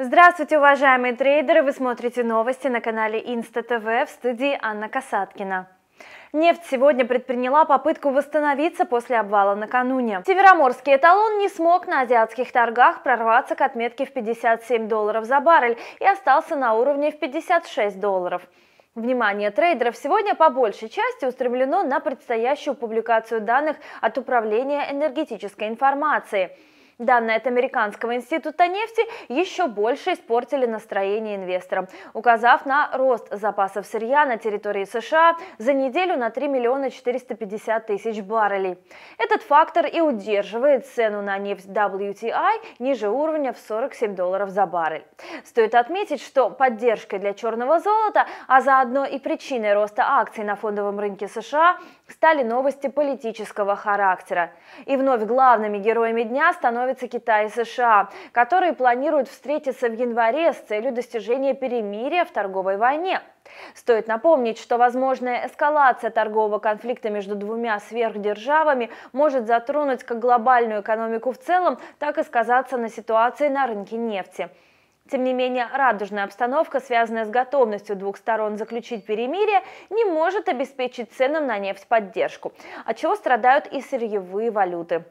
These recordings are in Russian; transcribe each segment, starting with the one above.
Здравствуйте, уважаемые трейдеры! Вы смотрите новости на канале Инста ТВ в студии Анна Касаткина. Нефть сегодня предприняла попытку восстановиться после обвала накануне. Североморский эталон не смог на азиатских торгах прорваться к отметке в 57 долларов за баррель и остался на уровне в 56 долларов. Внимание трейдеров сегодня по большей части устремлено на предстоящую публикацию данных от Управления энергетической информации – Данные от Американского института нефти еще больше испортили настроение инвесторам, указав на рост запасов сырья на территории США за неделю на 3 миллиона 450 тысяч баррелей. Этот фактор и удерживает цену на нефть WTI ниже уровня в 47 долларов за баррель. Стоит отметить, что поддержкой для черного золота, а заодно и причиной роста акций на фондовом рынке США стали новости политического характера. И вновь главными героями дня становятся становятся Китай и США, которые планируют встретиться в январе с целью достижения перемирия в торговой войне. Стоит напомнить, что возможная эскалация торгового конфликта между двумя сверхдержавами может затронуть как глобальную экономику в целом, так и сказаться на ситуации на рынке нефти. Тем не менее, радужная обстановка, связанная с готовностью двух сторон заключить перемирие, не может обеспечить ценам на нефть поддержку, от чего страдают и сырьевые валюты.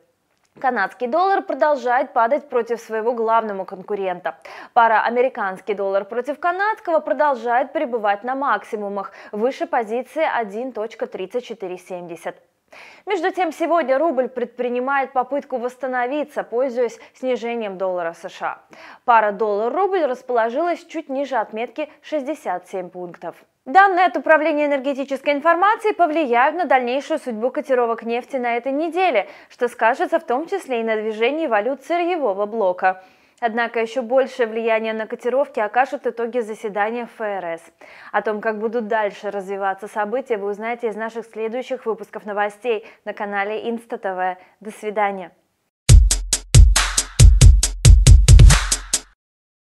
Канадский доллар продолжает падать против своего главного конкурента. Пара американский доллар против канадского продолжает пребывать на максимумах, выше позиции 1.3470. Между тем, сегодня рубль предпринимает попытку восстановиться, пользуясь снижением доллара США. Пара доллар-рубль расположилась чуть ниже отметки 67 пунктов. Данные от Управления энергетической информации повлияют на дальнейшую судьбу котировок нефти на этой неделе, что скажется в том числе и на движении валют сырьевого блока. Однако еще большее влияние на котировки окажут итоги заседания ФРС. О том, как будут дальше развиваться события, вы узнаете из наших следующих выпусков новостей на канале Инста ТВ. До свидания.